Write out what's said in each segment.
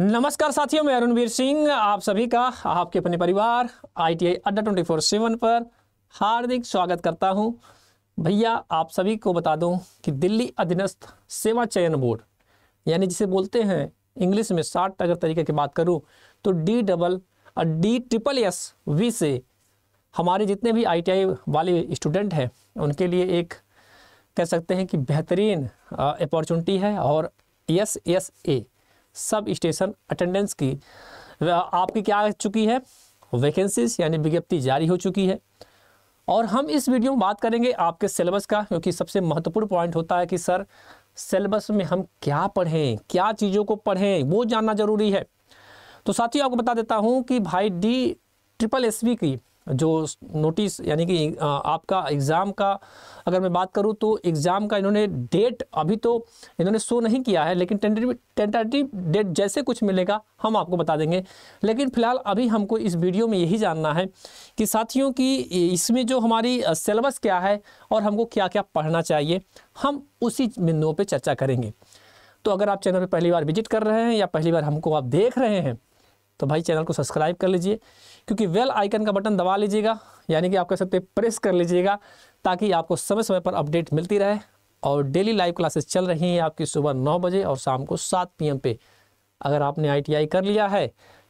नमस्कार साथियों मैं अरुणवीर सिंह आप सभी का आपके अपने परिवार आईटीआई अड्डा ट्वेंटी फोर सेवन पर हार्दिक स्वागत करता हूं भैया आप सभी को बता दूं कि दिल्ली अधीनस्थ सेवा चयन बोर्ड यानी जिसे बोलते हैं इंग्लिश में शार्ट अगर तरीके की बात करूं तो डी डबल और डी ट्रिपल एस वी से हमारे जितने भी आईटीआई वाले स्टूडेंट हैं उनके लिए एक कह सकते हैं कि बेहतरीन अपॉर्चुनिटी है और S S A sub station attendance की आपकी क्या आ चुकी है वैकेंसीज यानी विज्ञप्ति जारी हो चुकी है और हम इस वीडियो में बात करेंगे आपके सिलेबस का क्योंकि सबसे महत्वपूर्ण पॉइंट होता है कि सर सिलेबस में हम क्या पढ़ें क्या चीज़ों को पढ़ें वो जानना ज़रूरी है तो साथियों आपको बता देता हूँ कि भाई डी ट्रिपल एस की जो नोटिस यानी कि आपका एग्ज़ाम का अगर मैं बात करूँ तो एग्ज़ाम का इन्होंने डेट अभी तो इन्होंने शो नहीं किया है लेकिन टेंटेटिव टेंटेटिव डेट जैसे कुछ मिलेगा हम आपको बता देंगे लेकिन फ़िलहाल अभी हमको इस वीडियो में यही जानना है कि साथियों की इसमें जो हमारी सिलेबस क्या है और हमको क्या क्या पढ़ना चाहिए हम उसी बिंदुओं पर चर्चा करेंगे तो अगर आप चैनल पर पहली बार विजिट कर रहे हैं या पहली बार हमको आप देख रहे हैं तो भाई चैनल को सब्सक्राइब कर लीजिए क्योंकि वेल आइकन का बटन दबा लीजिएगा यानी कि आप कह सकते प्रेस कर लीजिएगा ताकि आपको समय समय पर अपडेट मिलती रहे और डेली लाइव क्लासेस चल रही हैं आपकी सुबह नौ बजे और शाम को सात पी पे अगर आपने आई कर लिया है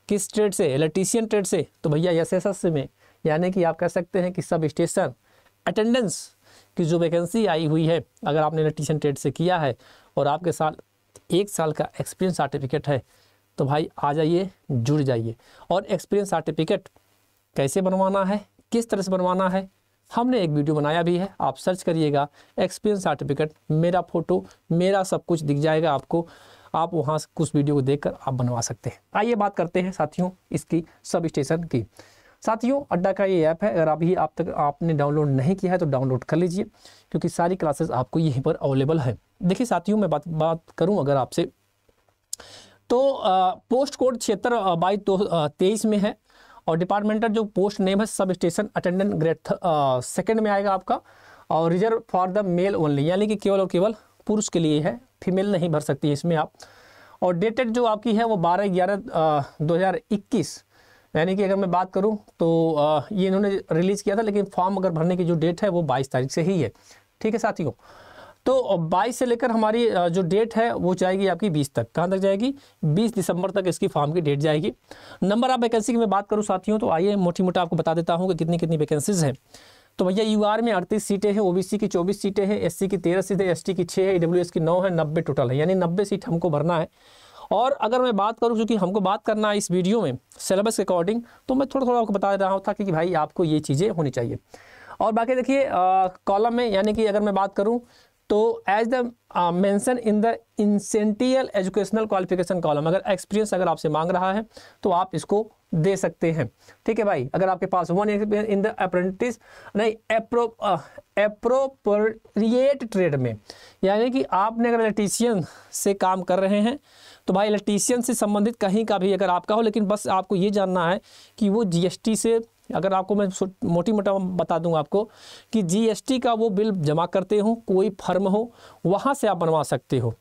किस ट्रेड से इलेक्ट्रीशियन ट्रेड से तो भैया एस एस में यानी कि आप कह सकते हैं कि सब स्टेशन अटेंडेंस की जो वैकेंसी आई हुई है अगर आपने इलेक्ट्रीशियन ट्रेड से किया है और आपके साथ एक साल का एक्सपीरियंस सर्टिफिकेट है तो भाई आ जाइए जुड़ जाइए और एक्सपीरियंस सर्टिफिकेट कैसे बनवाना है किस तरह से बनवाना है हमने एक वीडियो बनाया भी है आप सर्च करिएगा एक्सपीरियंस सर्टिफिकेट मेरा फोटो मेरा सब कुछ दिख जाएगा आपको आप वहाँ से कुछ वीडियो को देखकर आप बनवा सकते हैं आइए बात करते हैं साथियों इसकी सब स्टेशन की साथियों अड्डा का ये ऐप है अगर अभी आप तक आपने डाउनलोड नहीं किया है तो डाउनलोड कर लीजिए क्योंकि सारी क्लासेस आपको यहीं पर अवेलेबल है देखिए साथियों मैं बात बात करूं अगर आपसे तो पोस्ट कोड छिहत्तर बाई तेईस में है और डिपार्टमेंटल जो पोस्ट नेम है sub station attendant grade second में आएगा आपका और reserve for the male only यानी कि केवल और केवल पुरुष के लिए है फीमेल नहीं भर सकती इसमें आप और डेटेड जो आपकी है वो बारह ग्यारह दो हज़ार इक्कीस यानी कि अगर मैं बात करूं तो ये इन्होंने रिलीज़ किया था लेकिन फॉर्म अगर भरने की जो डेट है वो बाईस तारीख से ही है ठीक है साथियों तो बाईस से लेकर हमारी जो डेट है वो जाएगी आपकी बीस तक कहाँ तक जाएगी बीस दिसंबर तक इसकी फॉर्म की डेट जाएगी नंबर आप वैकेंसी की मैं बात करूँ साथियों तो आइए मोटी मोटा आपको बता देता हूँ कि कितनी कितनी वैकेंसीज़ हैं तो भैया यू आर में अड़तीस सीटें हैं ओबीसी की चौबीस सीटें हैं सी की तेरह सीटें टी की छः है एस की नौ है नब्बे टोटल है यानी नब्बे सीट हमको भरना है और अगर मैं बात करूँ क्योंकि हमको बात करना है इस वीडियो में सिलेबस के अकॉर्डिंग तो मैं थोड़ा थोड़ा आपको बता रहा हूँ था कि भाई आपको ये चीज़ें होनी चाहिए और बाकी देखिए कॉलम में यानी कि अगर मैं बात करूँ तो as the mention in the essential educational qualification column अगर एक्सपीरियंस अगर आपसे मांग रहा है तो आप इसको दे सकते हैं ठीक है भाई अगर आपके पास one experience in the apprentice नहीं अप्रो अप्रोप्रिएट ट्रेड में यानी कि आपने अगर इलेक्ट्रीशियन से काम कर रहे हैं तो भाई इलेक्ट्रीशियन से संबंधित कहीं का भी अगर आपका हो लेकिन बस आपको ये जानना है कि वो जी से अगर आपको मैं मोटी मोटा बता दूंगा आपको कि जीएसटी का वो बिल जमा करते हो कोई फर्म हो वहाँ से आप बनवा सकते हो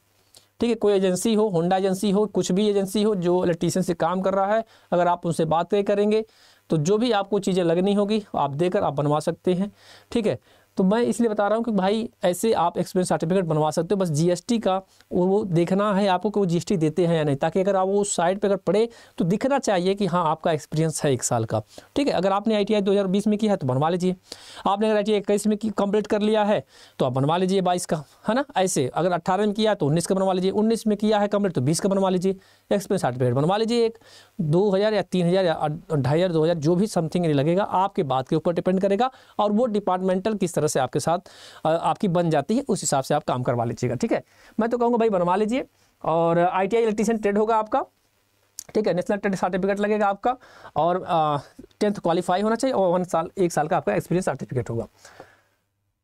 ठीक है कोई एजेंसी हो होंडा एजेंसी हो कुछ भी एजेंसी हो जो इलेक्ट्रीशियन से काम कर रहा है अगर आप उनसे बातें करेंगे तो जो भी आपको चीज़ें लगनी होगी आप देकर आप बनवा सकते हैं ठीक है तो मैं इसलिए बता रहा हूँ कि भाई ऐसे आप एक्सपीरियंस सर्टिफिकेट बनवा सकते हो बस जीएसटी का वो देखना है आपको कि वो जीएसटी देते हैं या नहीं ताकि अगर आप वो उस साइड पर अगर पढ़े तो दिखना चाहिए कि हाँ आपका एक्सपीरियंस है एक साल का ठीक है अगर आपने आई टी में किया है तो बनवा लीजिए आपने अगर आई टी में कंप्लीट कर लिया है तो आप बनवा लीजिए बाईस का है ना ऐसे अगर अट्ठारह में किया तो उन्नीस का बनवा लीजिए उन्नीस में किया है कंप्लीट तो बीस का बनवा लीजिए एक्सपीरियंस सर्टिफिकेट बनवा लीजिए एक दो हज़ार या तीन हज़ार या ढाई हज़ार दो हज़ार जो भी समथिंग लगेगा आपके बात के ऊपर डिपेंड करेगा और वो डिपार्टमेंटल किस तरह तरह से आपके साथ आपकी बन जाती है उस हिसाब से आप काम करवा लीजिएगा ठीक है मैं तो कहूँगा भाई बनवा लीजिए और आई टी इलेक्ट्रीशियन ट्रेड होगा आपका ठीक है नेशनल ट्रेड सर्टिफिकेट लगेगा आपका और टेंथ क्वालिफाई होना चाहिए और वन साल एक साल का आपका एक्सपीरियंस सर्टिफिकेट होगा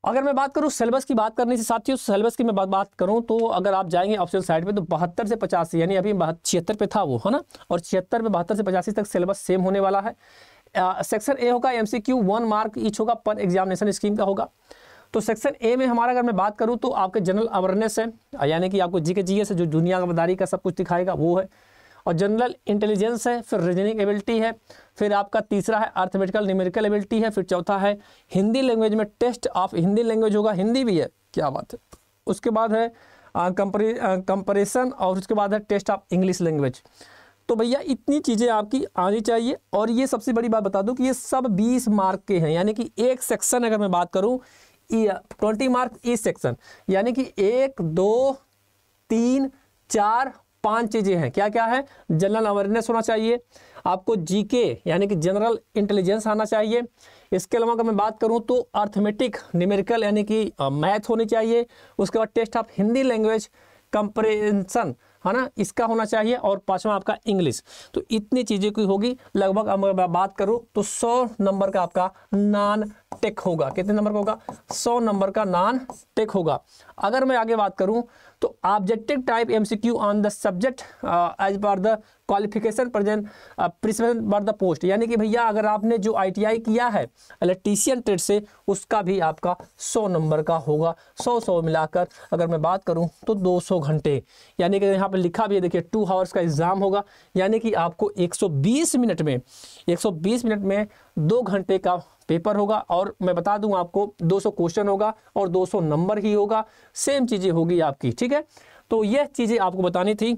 अगर मैं बात करूँ सिलेबस की बात करने से साथियों सिलेबस की मैं बात बात करूँ तो अगर आप जाएंगे ऑप्शन साइड पे तो बहत्तर से पचासी यानी अभी छिहत्तर पे था वो है ना और छिहत्तर पे बहत्तर से पचासी तक सिलेबस सेम होने वाला है सेक्शन ए होगा M C Q one mark each होगा पर एग्जामिनेशन स्कीम का होगा तो सेक्शन ए में हमारा अगर मैं बात करूँ तो आपके जनरल अवेयरनेस है यानी कि आपको जी के जी एस है जो दुनिया का का सब कुछ दिखाएगा वो है और जनरल इंटेलिजेंस है फिर रीजनिंग एबिलिटी है फिर आपका तीसरा है आर्थमेटिकल न्यूमेरिकल एबिलिटी है फिर चौथा है हिंदी लैंग्वेज में टेस्ट ऑफ हिंदी लैंग्वेज होगा हिंदी भी है क्या बात है उसके बाद है कंपरी कंपरेशन और उसके बाद है टेस्ट ऑफ इंग्लिश लैंग्वेज तो भैया इतनी चीज़ें आपकी आनी चाहिए और ये सबसे बड़ी बात बता दूं कि ये सब 20 मार्क के हैं यानी कि एक सेक्शन अगर मैं बात करूं ट्वेंटी मार्क ई सेक्शन यानी कि एक दो तीन चार पांच चीज़ें हैं क्या क्या है जनरल अवेयरनेस होना चाहिए आपको जीके यानी कि जनरल इंटेलिजेंस आना चाहिए इसके अलावा अगर मैं बात करूं तो अर्थमेटिक न्यूमेरिकल यानी कि मैथ होनी चाहिए उसके बाद test of Hindi language comprehension है ना इसका होना चाहिए और पांचवा आपका इंग्लिश तो इतनी चीज़ें की होगी लगभग अब बात करूं तो सौ नंबर का आपका नान टेक होगा कितने नंबर का होगा सौ नंबर का नान टेक होगा अगर मैं आगे बात करूं तो objective type MCQ on the subject as per the qualification present prescription per the post यानी कि भैया अगर आपने जो आईटीआई किया है इलेक्ट्रीशियन ट्रेड से उसका भी आपका 100 नंबर का होगा 100 100 मिलाकर अगर मैं बात करूं तो 200 घंटे यानी कि यहाँ पर लिखा भी है देखिए टू हावर्स का एग्ज़ाम होगा यानी कि आपको बीस मिनट में बीस मिनट में दो घंटे का पेपर होगा और मैं बता दूं आपको 200 क्वेश्चन होगा और 200 नंबर ही होगा सेम चीज़ें होगी आपकी ठीक है ठीक है तो यह चीज़ें आपको बतानी थी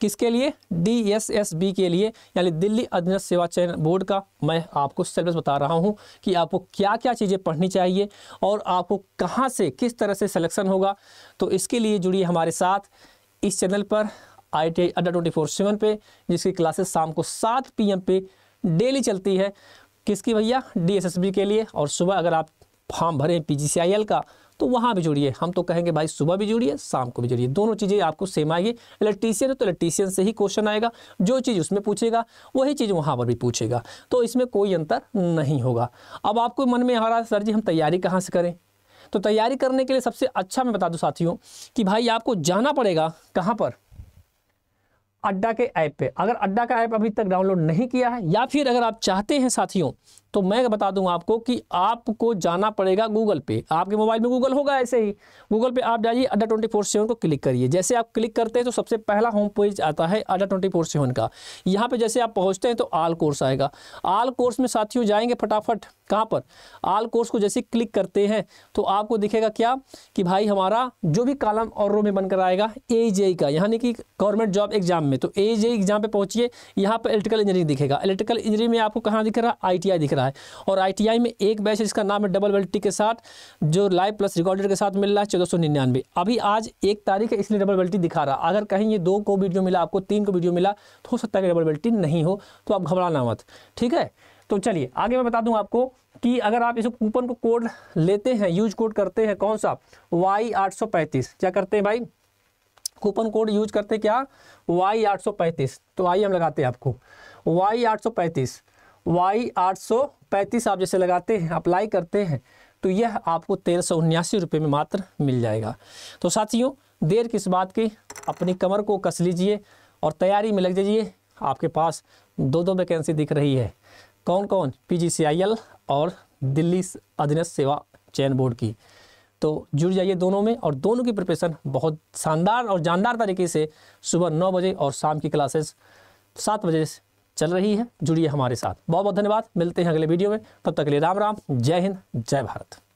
किसके लिए डी एस एस बी के लिए यानी दिल्ली अधीनस्थ सेवा चयन बोर्ड का मैं आपको सिलेबस बता रहा हूं कि आपको क्या क्या चीज़ें पढ़नी चाहिए और आपको कहां से किस तरह से सिलेक्शन होगा तो इसके लिए जुड़िए हमारे साथ इस चैनल पर आई टी आई अड्डा ट्वेंटी फोर सेवन पर जिसकी क्लासेस शाम को सात पी एम पे डेली चलती है किसकी भैया डी एस एस बी के लिए और सुबह अगर आप फॉर्म भरें पी का तो वहाँ भी जुड़िए हम तो कहेंगे भाई सुबह भी जुड़िए शाम को भी जुड़िए दोनों चीज़ें आपको सेम आएगी इलेक्ट्रीशियन है तो इलेक्ट्रीशियन से ही क्वेश्चन आएगा जो चीज़ उसमें पूछेगा वही चीज़ वहाँ पर भी पूछेगा तो इसमें कोई अंतर नहीं होगा अब आपको मन में आ रहा है सर जी हम तैयारी कहाँ से करें तो तैयारी करने के लिए सबसे अच्छा मैं बता दूँ साथियों कि भाई आपको जाना पड़ेगा कहाँ पर अड्डा के ऐप पे अगर अड्डा का ऐप अभी तक डाउनलोड नहीं किया है या फिर अगर आप चाहते हैं साथियों तो मैं बता दूं आपको कि आपको जाना पड़ेगा गूगल पे आपके मोबाइल में गूगल होगा ऐसे ही गूगल पे आप जाइए अड्डा ट्वेंटी फोर सेवन को क्लिक करिए जैसे आप क्लिक करते हैं तो सबसे पहला होम पेज आता है अड्डा ट्वेंटी फोर सेवन का यहाँ पे जैसे आप पहुँचते हैं तो आल कोर्स आएगा आल कोर्स में साथियों जाएंगे फटाफट कहाँ पर आल कोर्स को जैसे क्लिक करते हैं तो आपको दिखेगा क्या कि भाई हमारा जो भी कालम और रो में बनकर आएगा ए का यानी कि गवर्नमेंट जॉब एग्जाम में तो ए जे एग्जाम पे पहुंचिए यहाँ पर इलेक्ट्रिकल इंजीनियरिंग दिखेगा इलेक्ट्रिकल इंजीनियरिंग में आपको कहाँ दिख रहा है आई दिख रहा है और आई में एक बैच इसका नाम है डबल वेल्टी के साथ जो लाइव प्लस रिकॉर्डर के साथ मिल रहा है चौदह अभी आज एक तारीख है इसलिए डबल वेल्टी दिखा रहा अगर कहीं ये दो को वीडियो मिला आपको तीन को वीडियो मिला तो हो सकता है कि डबल वेल्टी नहीं हो तो आप घबराना मत ठीक है तो चलिए आगे मैं बता दूं आपको कि अगर आप इस कूपन को कोड लेते हैं यूज कोड करते हैं कौन सा वाई आठ क्या करते हैं भाई कूपन कोड यूज करते क्या वाई आठ सौ पैंतीस तो आई हम लगाते हैं आपको वाई आठ सौ पैंतीस वाई आठ सौ पैंतीस आप जैसे लगाते हैं अप्लाई करते हैं तो यह आपको तेरह सौ उन्यासी रुपये में मात्र मिल जाएगा तो साथियों देर किस बात की अपनी कमर को कस लीजिए और तैयारी में लग जाइए आपके पास दो दो वैकेंसी दिख रही है कौन कौन पी और दिल्ली अधीनस्थ सेवा चयन बोर्ड की तो जुड़ जाइए दोनों में और दोनों की प्रिपरेशन बहुत शानदार और जानदार तरीके से सुबह नौ बजे और शाम की क्लासेस सात बजे चल रही है जुड़िए हमारे साथ बहुत बहुत धन्यवाद मिलते हैं अगले वीडियो में तब तक के लिए राम राम जय हिंद जय भारत